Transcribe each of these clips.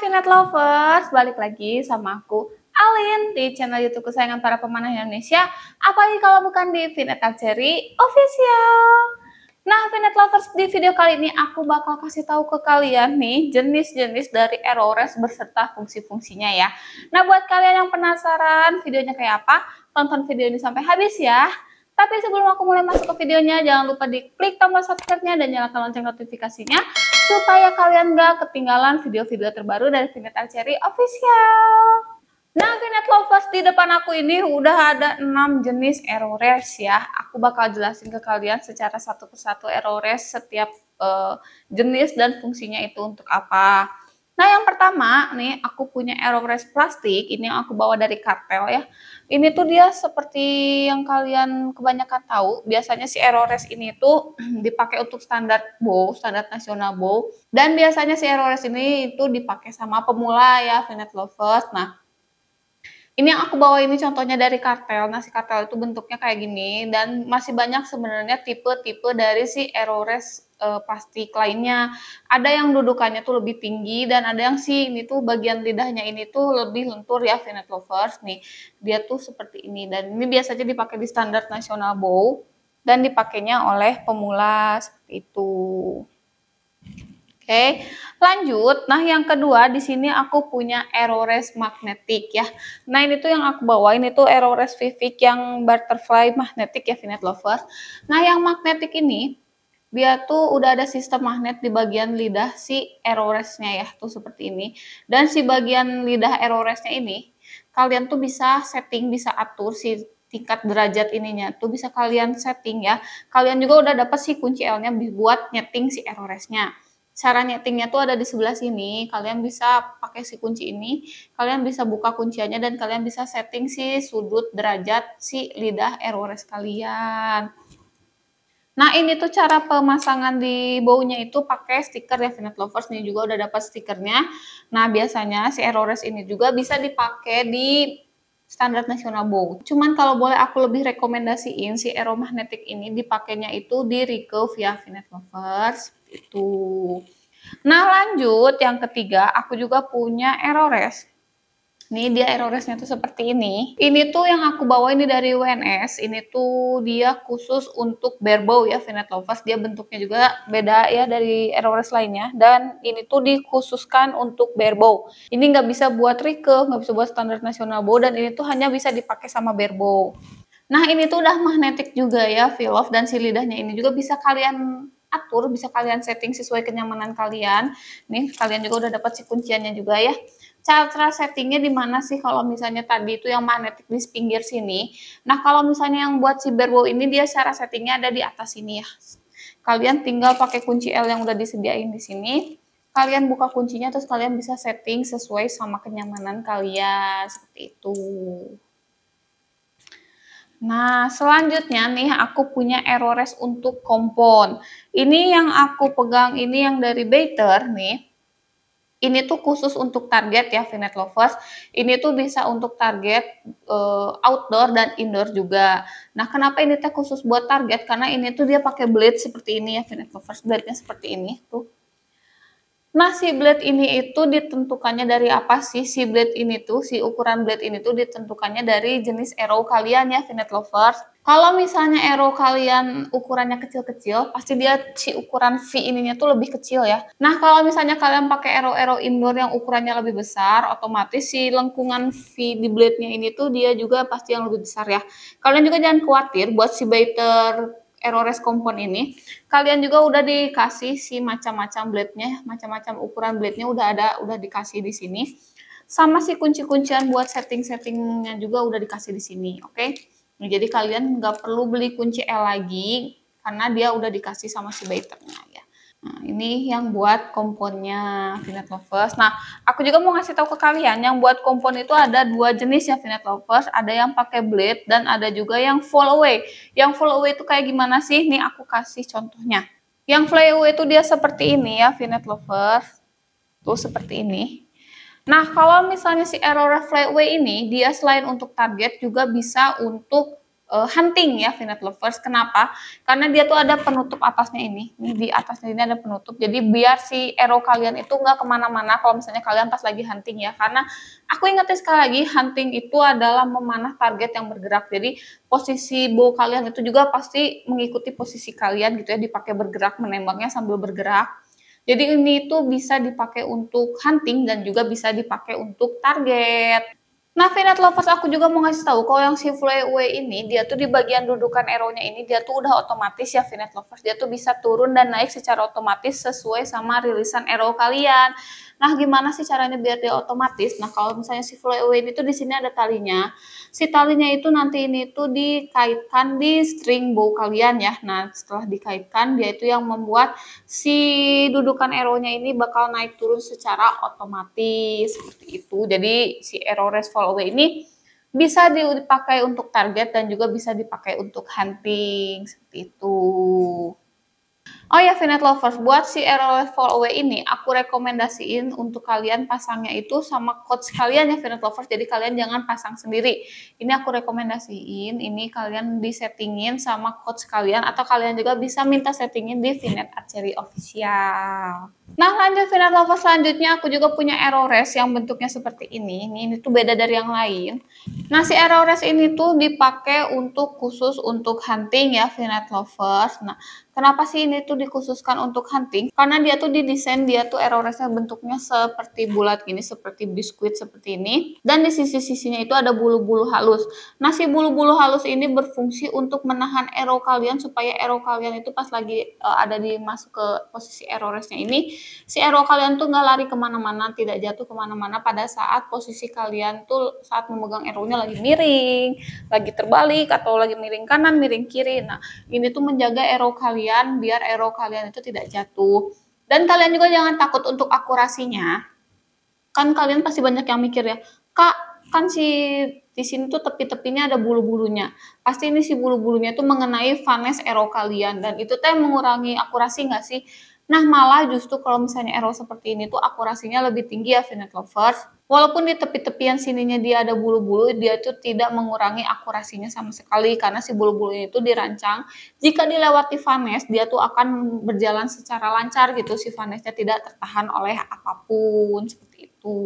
Vinet Lovers, balik lagi sama aku Alin di channel YouTube kesayangan para pemanah Indonesia. Apalagi kalau bukan di Vinet Archery Official. Nah, Vinet Lovers, di video kali ini aku bakal kasih tahu ke kalian nih jenis-jenis dari errores beserta fungsi-fungsinya ya. Nah, buat kalian yang penasaran videonya kayak apa, tonton video ini sampai habis ya. Tapi sebelum aku mulai masuk ke videonya, jangan lupa di klik tombol subscribe-nya dan nyalakan lonceng notifikasinya supaya kalian gak ketinggalan video-video terbaru dari Vinet Cherry Official. Nah, Vinet Lovers, di depan aku ini udah ada 6 jenis arrow ya. Aku bakal jelasin ke kalian secara satu persatu arrow setiap uh, jenis dan fungsinya itu untuk apa. Nah, yang pertama nih aku punya Aeropress plastik, ini yang aku bawa dari kartel ya. Ini tuh dia seperti yang kalian kebanyakan tahu, biasanya si Aeropress ini tuh dipakai untuk standar bow, standar nasional bow. Dan biasanya si Aeropress ini itu dipakai sama pemula ya, vinet lovers. Nah, ini yang aku bawa ini contohnya dari kartel. Nasi kartel itu bentuknya kayak gini dan masih banyak sebenarnya tipe-tipe dari si errores e, eh, plastik lainnya. Ada yang dudukannya tuh lebih tinggi dan ada yang si ini tuh bagian lidahnya ini tuh lebih lentur ya finet lovers nih. Dia tuh seperti ini dan ini biasanya dipakai di standar nasional bow dan dipakainya oleh pemula seperti itu. Oke, lanjut. Nah, yang kedua di sini aku punya errores magnetik ya. Nah, ini tuh yang aku bawain itu errores vivik yang butterfly magnetik ya, Finet Lovers. Nah, yang magnetik ini dia tuh udah ada sistem magnet di bagian lidah si erroresnya ya, tuh seperti ini. Dan si bagian lidah erroresnya ini, kalian tuh bisa setting, bisa atur si tingkat derajat ininya tuh bisa kalian setting ya. Kalian juga udah dapat si kunci L-nya buat nyeting si erroresnya cara nyetingnya tuh ada di sebelah sini. Kalian bisa pakai si kunci ini, kalian bisa buka kunciannya dan kalian bisa setting si sudut derajat si lidah errores kalian. Nah ini tuh cara pemasangan di baunya itu pakai stiker Definite Lovers. Ini juga udah dapat stikernya. Nah biasanya si errores ini juga bisa dipakai di standar nasional bow. Cuman kalau boleh aku lebih rekomendasiin si aeromagnetic ini dipakainya itu di Ricoh via Finet Lovers itu. Nah lanjut yang ketiga aku juga punya Aerores. Nih dia errornya tuh seperti ini. Ini tuh yang aku bawa ini dari WNS. Ini tuh dia khusus untuk barebow ya Vinet Lovers. Dia bentuknya juga beda ya dari error lainnya. Dan ini tuh dikhususkan untuk barebow. Ini nggak bisa buat rike, nggak bisa buat standar nasional bow. Dan ini tuh hanya bisa dipakai sama barebow. Nah ini tuh udah magnetik juga ya Vilov dan si lidahnya ini juga bisa kalian atur, bisa kalian setting sesuai kenyamanan kalian. Nih, kalian juga udah dapat si kunciannya juga ya cara settingnya di mana sih kalau misalnya tadi itu yang magnetik di pinggir sini. Nah kalau misalnya yang buat si cyberwall ini dia cara settingnya ada di atas sini ya. Kalian tinggal pakai kunci L yang udah disediain di sini. Kalian buka kuncinya terus kalian bisa setting sesuai sama kenyamanan kalian seperti itu. Nah, selanjutnya nih aku punya errores untuk kompon. Ini yang aku pegang ini yang dari Bater nih ini tuh khusus untuk target ya Vinet Lovers. Ini tuh bisa untuk target uh, outdoor dan indoor juga. Nah, kenapa ini teh khusus buat target? Karena ini tuh dia pakai blade seperti ini ya Vinet Lovers. Blade-nya seperti ini tuh. Nah, si blade ini itu ditentukannya dari apa sih? Si blade ini tuh, si ukuran blade ini tuh ditentukannya dari jenis arrow kalian ya, Finet Lovers. Kalau misalnya arrow kalian ukurannya kecil-kecil, pasti dia si ukuran V ininya tuh lebih kecil ya. Nah, kalau misalnya kalian pakai arrow-arrow indoor yang ukurannya lebih besar, otomatis si lengkungan V di blade-nya ini tuh dia juga pasti yang lebih besar ya. Kalian juga jangan khawatir buat si baiter errores kompon ini kalian juga udah dikasih si macam-macam blade-nya, macam-macam ukuran blade-nya udah ada, udah dikasih di sini. Sama si kunci-kuncian buat setting-settingnya juga udah dikasih di sini, oke? Okay? Nah, jadi kalian nggak perlu beli kunci L lagi karena dia udah dikasih sama si baiternya ya. Nah, ini yang buat komponnya Vinet Lovers. Nah, aku juga mau ngasih tahu ke kalian, yang buat kompon itu ada dua jenis ya Vinet Lovers. Ada yang pakai blade dan ada juga yang fall away. Yang fall away itu kayak gimana sih? Nih aku kasih contohnya. Yang fly away itu dia seperti ini ya Vinet Lovers. Tuh seperti ini. Nah, kalau misalnya si error fly away ini, dia selain untuk target juga bisa untuk uh, hunting ya finite lovers. Kenapa? Karena dia tuh ada penutup atasnya ini. Ini di atasnya ini ada penutup. Jadi biar si arrow kalian itu nggak kemana-mana kalau misalnya kalian pas lagi hunting ya. Karena aku ingetin sekali lagi hunting itu adalah memanah target yang bergerak. Jadi posisi bow kalian itu juga pasti mengikuti posisi kalian gitu ya. Dipakai bergerak menembaknya sambil bergerak. Jadi ini itu bisa dipakai untuk hunting dan juga bisa dipakai untuk target. Nah, Finet Lovers aku juga mau ngasih tahu kalau yang si flyaway ini dia tuh di bagian dudukan arrow-nya ini dia tuh udah otomatis ya Finet Lovers. Dia tuh bisa turun dan naik secara otomatis sesuai sama rilisan arrow kalian. Nah, gimana sih caranya biar dia otomatis? Nah, kalau misalnya si flyaway itu di sini ada talinya. Si talinya itu nanti ini tuh dikaitkan di string bow kalian ya. Nah, setelah dikaitkan, dia itu yang membuat si dudukan arrow-nya ini bakal naik turun secara otomatis seperti itu. Jadi, si arrow rest flywave ini bisa dipakai untuk target dan juga bisa dipakai untuk hunting seperti itu. Oh ya, finet Lovers, buat si RLW Fallaway ini, aku rekomendasiin untuk kalian pasangnya itu sama coach kalian ya, finet Lovers. Jadi kalian jangan pasang sendiri. Ini aku rekomendasiin, ini kalian disettingin sama coach kalian, atau kalian juga bisa minta settingin di Vinet Archery Official. Nah, lanjut finet Lovers, selanjutnya aku juga punya arrow Race yang bentuknya seperti ini. Ini, ini tuh beda dari yang lain. Nah, si arrow Race ini tuh dipakai untuk khusus untuk hunting ya, finet Lovers. Nah, Kenapa sih ini tuh dikhususkan untuk hunting? Karena dia tuh didesain dia tuh errornya bentuknya seperti bulat gini, seperti biskuit seperti ini. Dan di sisi-sisinya itu ada bulu-bulu halus. Nah si bulu-bulu halus ini berfungsi untuk menahan arrow kalian supaya arrow kalian itu pas lagi uh, ada di masuk ke posisi errornya ini, si arrow kalian tuh nggak lari kemana-mana, tidak jatuh kemana-mana pada saat posisi kalian tuh saat memegang arrownya lagi miring, lagi terbalik atau lagi miring kanan, miring kiri. Nah ini tuh menjaga arrow kalian kalian biar arrow kalian itu tidak jatuh. Dan kalian juga jangan takut untuk akurasinya. Kan kalian pasti banyak yang mikir ya, Kak, kan si di sini tuh tepi-tepinya ada bulu-bulunya. Pasti ini si bulu-bulunya tuh mengenai vanes arrow kalian. Dan itu teh mengurangi akurasi nggak sih? Nah malah justru kalau misalnya arrow seperti ini tuh akurasinya lebih tinggi ya Finet Lovers Walaupun di tepi-tepian sininya dia ada bulu-bulu, dia itu tidak mengurangi akurasinya sama sekali karena si bulu-bulu itu dirancang. Jika dilewati vanes, dia tuh akan berjalan secara lancar gitu. Si vanesnya tidak tertahan oleh apapun seperti itu.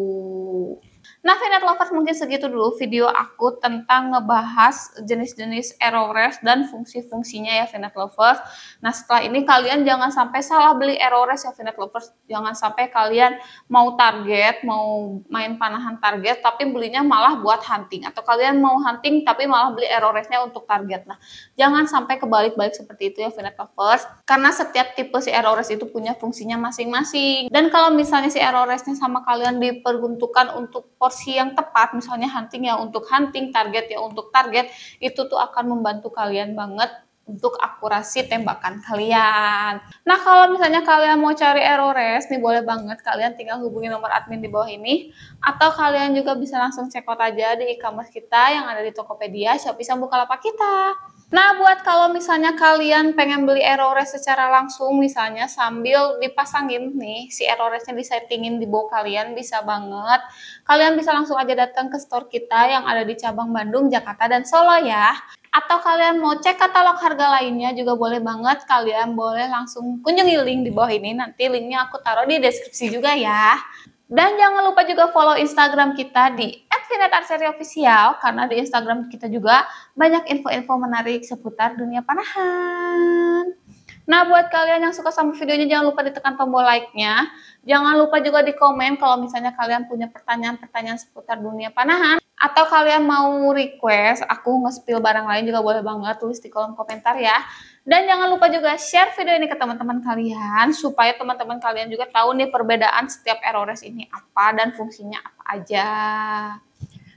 Nah, Finet Lovers mungkin segitu dulu video aku tentang ngebahas jenis-jenis error rest dan fungsi-fungsinya ya Finet Lovers. Nah, setelah ini kalian jangan sampai salah beli error rest ya Finet Lovers. Jangan sampai kalian mau target, mau main panahan target, tapi belinya malah buat hunting. Atau kalian mau hunting tapi malah beli error restnya untuk target. Nah, jangan sampai kebalik-balik seperti itu ya Finet Lovers. Karena setiap tipe si error rest itu punya fungsinya masing-masing. Dan kalau misalnya si error restnya sama kalian diperuntukkan untuk porsi yang tepat, misalnya hunting ya untuk hunting, target ya untuk target, itu tuh akan membantu kalian banget untuk akurasi tembakan kalian. Nah, kalau misalnya kalian mau cari error errores, nih boleh banget kalian tinggal hubungi nomor admin di bawah ini atau kalian juga bisa langsung check out aja di e-commerce kita yang ada di Tokopedia, Shopee, sama Bukalapak kita. Nah, buat kalau misalnya kalian pengen beli errores secara langsung misalnya sambil dipasangin nih si errores-nya disettingin di bawah kalian bisa banget. Kalian bisa langsung aja datang ke store kita yang ada di cabang Bandung, Jakarta dan Solo ya. Atau kalian mau cek katalog harga lainnya juga boleh banget. Kalian boleh langsung kunjungi link di bawah ini. Nanti linknya aku taruh di deskripsi juga ya. Dan jangan lupa juga follow Instagram kita di Kinet Arseri Official karena di Instagram kita juga banyak info-info menarik seputar dunia panahan. Nah, buat kalian yang suka sama videonya jangan lupa ditekan tombol like-nya. Jangan lupa juga di komen kalau misalnya kalian punya pertanyaan-pertanyaan seputar dunia panahan atau kalian mau request aku nge barang lain juga boleh banget tulis di kolom komentar ya. Dan jangan lupa juga share video ini ke teman-teman kalian supaya teman-teman kalian juga tahu nih perbedaan setiap errores ini apa dan fungsinya apa aja.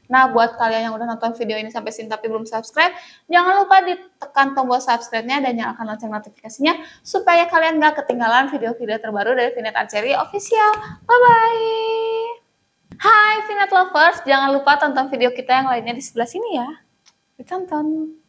Nah, buat kalian yang udah nonton video ini sampai sini tapi belum subscribe, jangan lupa ditekan tombol subscribe-nya dan nyalakan lonceng notifikasinya supaya kalian gak ketinggalan video-video terbaru dari Finet Archery Official. Bye-bye! Hai Finet Lovers, jangan lupa tonton video kita yang lainnya di sebelah sini ya. Ditonton!